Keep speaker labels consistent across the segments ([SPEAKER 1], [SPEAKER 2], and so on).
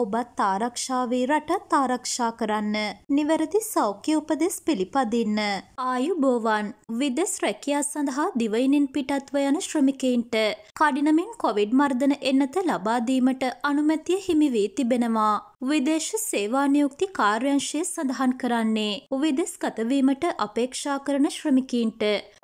[SPEAKER 1] ඔබත් ආරක්ෂාවේ රටත් ආරක්ෂා කරන්න. නිවැරදි සෞඛ්‍ය උපදෙස් පිළිපදින්න. ආයුබෝවන් විදෙස් රැකියා සඳහා දිවයිනින් පිටත්ව යන ශ්‍රමිකයින්ට කඩිනමින් කොවිඩ් මර්ධන එන්නත ලබාදීමට අනුමැතිය හිමි වී තිබෙනවා. විදේශ සේවා නියුක්ති කාර්යංශය සඳහන් කරන්නේ විදෙස් ගතවීමට අපේක්ෂා කරන ශ්‍රමිකීන්ට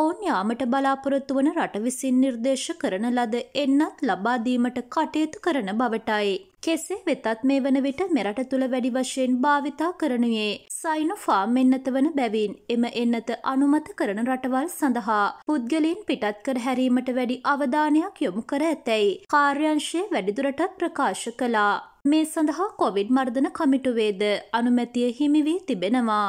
[SPEAKER 1] ඔවුන් යාමට බලාපොරොත්තු වන රට විසින් නිර්දේශ කරන ලද එන්නත් ලබාදීමට කටයුතු කරන බවටයි. කෙසේ වෙතත් මේ වන විට මෙරට තුළ වැඩි වශයෙන් භාවිතා කරනුයේ සයිනු ෆාම් එන්නත වන බැවින් එම එන්නත අනුමත කරන රටවල් සඳහා පුද්ගලින් පිටත් කර හැරීමට වැඩි අවධානයක් යොමු කර ඇතැයි කාර්යංශය වැඩිදුරටත් ප්‍රකාශ කළා. මේ සඳහා කොවිඩ් මර්ධන කමිටුවේද අනුමැතිය හිමිවී තිබෙනවා.